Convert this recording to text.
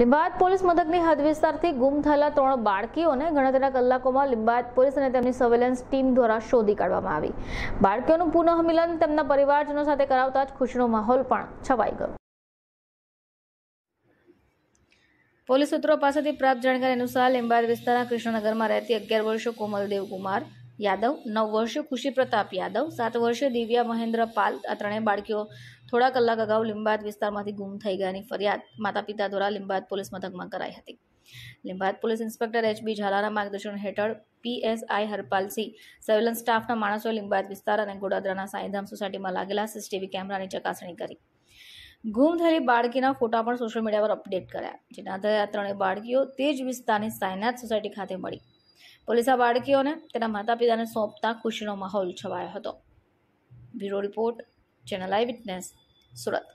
Limbayat police મથકની હદ વિસ્તારથી ગુમ થયેલા ત્રણ બાળકીઓને ગણતરીના કલાકોમાં લિંબાયત પોલીસ અને તેમની સર્વેલન્સ ટીમ દ્વારા શોધી કાઢવામાં આવી બાળકીઓનું પુનઃ મિલન તેમના પરિવારજનો સાથે કરાવતા જ ખુશીનો માહોલ પણ છવાઈ ગયો પોલીસ સૂત્રો પાસેથી પ્રાપ્ત જાણકારી અનુસાર લિંબાયત વિસ્તારના કૃષ્ણનગરમાં રહેતી અગિયાર વર્ષો કોમલદેવ કુમાર યાદવ નવ વર્ષે ખુશી પ્રતાપ યાદવ સાત વર્ષે દિવ્યા મહેન્દ્ર પાલ આ ત્રણેય બાળકીઓ થોડા કલાક અગાઉ લિંબાત વિસ્તારમાંથી ગુમ થઈ ગયાની ફરિયાદ માતા પિતા દ્વારા લિંબાત પોલીસ મથકમાં કરાઈ હતી Limbayat police inspector HB B ઝાલાના માર્ગદર્શન હેઠળ પીએસઆઈ હરપાલસિંહ સર્વેલન્સ સ્ટાફના માણસોએ લીંબાયત વિસ્તાર અને ગોડાદરાના સાંઈધામ સોસાયટીમાં લાગેલા સીસીટીવી કેમેરાની ચકાસણી કરી ગુમ થયેલી બાળકીના ફોટા પણ સોશિયલ મીડિયા પર અપડેટ કર્યા જેના આધારે આ ત્રણેય બાળકીઓ તે જ વિસ્તારની સાયનાથ સોસાયટી ખાતે મળી પોલીસ આ બાળકીઓને તેના માતા પિતાને સોંપતા ખુશીનો માહોલ છવાયો હતો bureau report channel eye witness Surat